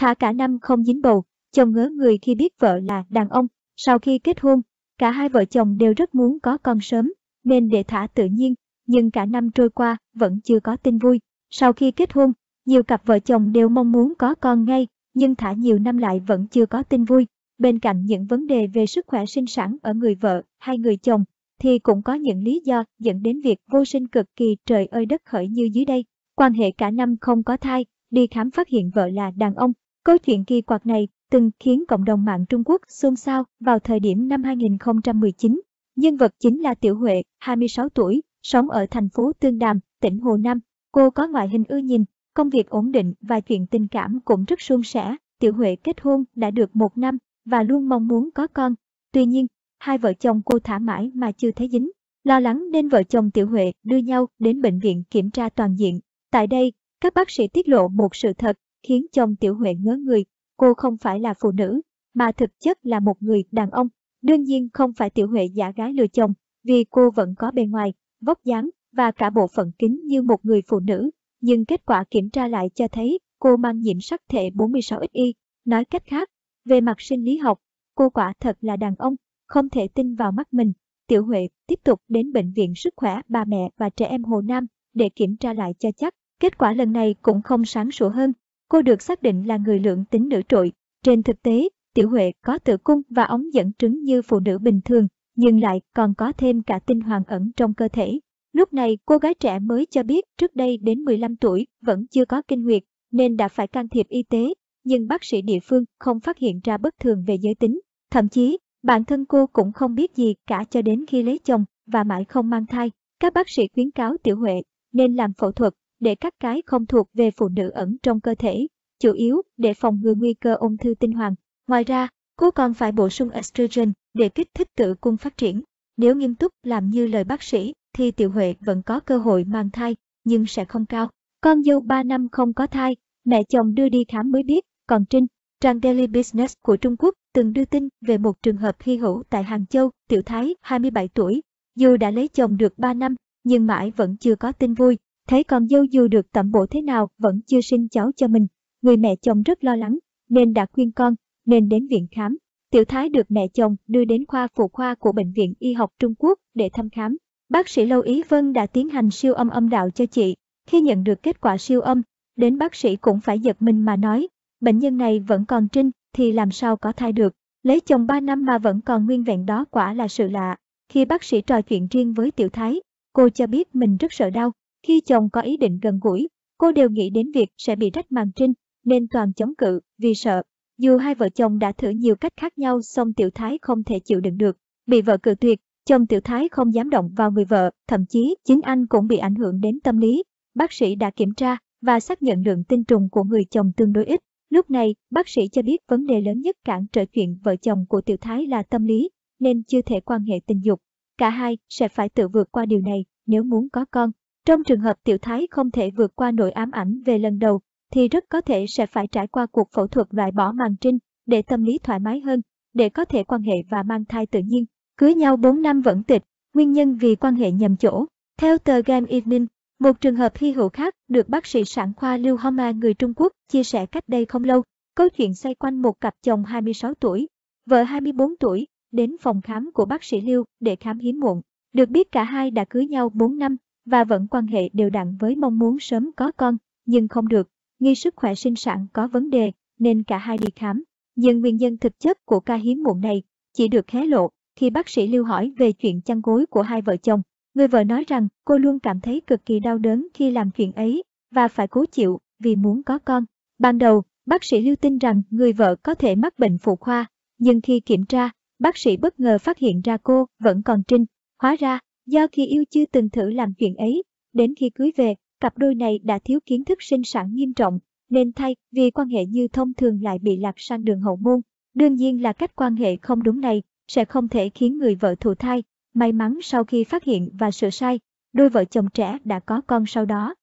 Thả cả năm không dính bầu, chồng ngớ người khi biết vợ là đàn ông. Sau khi kết hôn, cả hai vợ chồng đều rất muốn có con sớm, nên để thả tự nhiên, nhưng cả năm trôi qua vẫn chưa có tin vui. Sau khi kết hôn, nhiều cặp vợ chồng đều mong muốn có con ngay, nhưng thả nhiều năm lại vẫn chưa có tin vui. Bên cạnh những vấn đề về sức khỏe sinh sản ở người vợ hay người chồng, thì cũng có những lý do dẫn đến việc vô sinh cực kỳ trời ơi đất khởi như dưới đây. Quan hệ cả năm không có thai, đi khám phát hiện vợ là đàn ông, Câu chuyện kỳ quặc này từng khiến cộng đồng mạng Trung Quốc xôn xao vào thời điểm năm 2019. Nhân vật chính là Tiểu Huệ, 26 tuổi, sống ở thành phố Tương Đàm, tỉnh Hồ Nam. Cô có ngoại hình ưa nhìn, công việc ổn định và chuyện tình cảm cũng rất suôn sẻ. Tiểu Huệ kết hôn đã được một năm và luôn mong muốn có con. Tuy nhiên, hai vợ chồng cô thả mãi mà chưa thấy dính. Lo lắng nên vợ chồng Tiểu Huệ đưa nhau đến bệnh viện kiểm tra toàn diện. Tại đây, các bác sĩ tiết lộ một sự thật, khiến chồng Tiểu Huệ ngớ người. Cô không phải là phụ nữ, mà thực chất là một người đàn ông. Đương nhiên không phải Tiểu Huệ giả gái lừa chồng, vì cô vẫn có bề ngoài, vóc dáng và cả bộ phận kính như một người phụ nữ. Nhưng kết quả kiểm tra lại cho thấy cô mang nhiễm sắc thể 46XY. Nói cách khác, về mặt sinh lý học, cô quả thật là đàn ông, không thể tin vào mắt mình. Tiểu Huệ tiếp tục đến Bệnh viện Sức khỏe Bà Mẹ và Trẻ Em Hồ Nam để kiểm tra lại cho chắc. Kết quả lần này cũng không sáng sủa hơn, Cô được xác định là người lượng tính nữ trội. Trên thực tế, Tiểu Huệ có tử cung và ống dẫn trứng như phụ nữ bình thường, nhưng lại còn có thêm cả tinh hoàng ẩn trong cơ thể. Lúc này cô gái trẻ mới cho biết trước đây đến 15 tuổi vẫn chưa có kinh nguyệt nên đã phải can thiệp y tế, nhưng bác sĩ địa phương không phát hiện ra bất thường về giới tính. Thậm chí, bản thân cô cũng không biết gì cả cho đến khi lấy chồng và mãi không mang thai. Các bác sĩ khuyến cáo Tiểu Huệ nên làm phẫu thuật để các cái không thuộc về phụ nữ ẩn trong cơ thể, chủ yếu để phòng ngừa nguy cơ ung thư tinh hoàn. Ngoài ra, cô còn phải bổ sung estrogen để kích thích tử cung phát triển. Nếu nghiêm túc làm như lời bác sĩ, thì Tiểu Huệ vẫn có cơ hội mang thai, nhưng sẽ không cao. Con dâu 3 năm không có thai, mẹ chồng đưa đi khám mới biết, còn Trinh, trang Daily Business của Trung Quốc từng đưa tin về một trường hợp hy hữu tại Hàng Châu, Tiểu Thái, 27 tuổi. Dù đã lấy chồng được 3 năm, nhưng mãi vẫn chưa có tin vui. Thấy con dâu dù được tẩm bổ thế nào vẫn chưa sinh cháu cho mình, người mẹ chồng rất lo lắng, nên đã khuyên con, nên đến viện khám. Tiểu Thái được mẹ chồng đưa đến khoa phụ khoa của Bệnh viện Y học Trung Quốc để thăm khám. Bác sĩ Lâu Ý Vân đã tiến hành siêu âm âm đạo cho chị. Khi nhận được kết quả siêu âm, đến bác sĩ cũng phải giật mình mà nói, bệnh nhân này vẫn còn trinh thì làm sao có thai được. Lấy chồng 3 năm mà vẫn còn nguyên vẹn đó quả là sự lạ. Khi bác sĩ trò chuyện riêng với Tiểu Thái, cô cho biết mình rất sợ đau, khi chồng có ý định gần gũi, cô đều nghĩ đến việc sẽ bị rách màn trinh, nên toàn chống cự vì sợ. Dù hai vợ chồng đã thử nhiều cách khác nhau song Tiểu Thái không thể chịu đựng được. Bị vợ cự tuyệt, chồng Tiểu Thái không dám động vào người vợ, thậm chí chính anh cũng bị ảnh hưởng đến tâm lý. Bác sĩ đã kiểm tra và xác nhận lượng tinh trùng của người chồng tương đối ít. Lúc này, bác sĩ cho biết vấn đề lớn nhất cản trở chuyện vợ chồng của Tiểu Thái là tâm lý, nên chưa thể quan hệ tình dục. Cả hai sẽ phải tự vượt qua điều này nếu muốn có con. Trong trường hợp tiểu thái không thể vượt qua nội ám ảnh về lần đầu, thì rất có thể sẽ phải trải qua cuộc phẫu thuật loại bỏ màng trinh để tâm lý thoải mái hơn, để có thể quan hệ và mang thai tự nhiên. Cưới nhau 4 năm vẫn tịch, nguyên nhân vì quan hệ nhầm chỗ. Theo tờ Game Evening, một trường hợp hy hữu khác được bác sĩ sản khoa Lưu Homa người Trung Quốc chia sẻ cách đây không lâu. Câu chuyện xoay quanh một cặp chồng 26 tuổi, vợ 24 tuổi, đến phòng khám của bác sĩ Lưu để khám hiếm muộn. Được biết cả hai đã cưới nhau 4 năm và vẫn quan hệ đều đặn với mong muốn sớm có con, nhưng không được, nghi sức khỏe sinh sản có vấn đề, nên cả hai đi khám. Nhưng nguyên nhân thực chất của ca hiếm muộn này chỉ được hé lộ khi bác sĩ lưu hỏi về chuyện chăn gối của hai vợ chồng. Người vợ nói rằng cô luôn cảm thấy cực kỳ đau đớn khi làm chuyện ấy và phải cố chịu vì muốn có con. Ban đầu, bác sĩ lưu tin rằng người vợ có thể mắc bệnh phụ khoa, nhưng khi kiểm tra, bác sĩ bất ngờ phát hiện ra cô vẫn còn trinh. Hóa ra, Do khi yêu chưa từng thử làm chuyện ấy, đến khi cưới về, cặp đôi này đã thiếu kiến thức sinh sản nghiêm trọng, nên thay vì quan hệ như thông thường lại bị lạc sang đường hậu môn. Đương nhiên là cách quan hệ không đúng này sẽ không thể khiến người vợ thụ thai. May mắn sau khi phát hiện và sửa sai, đôi vợ chồng trẻ đã có con sau đó.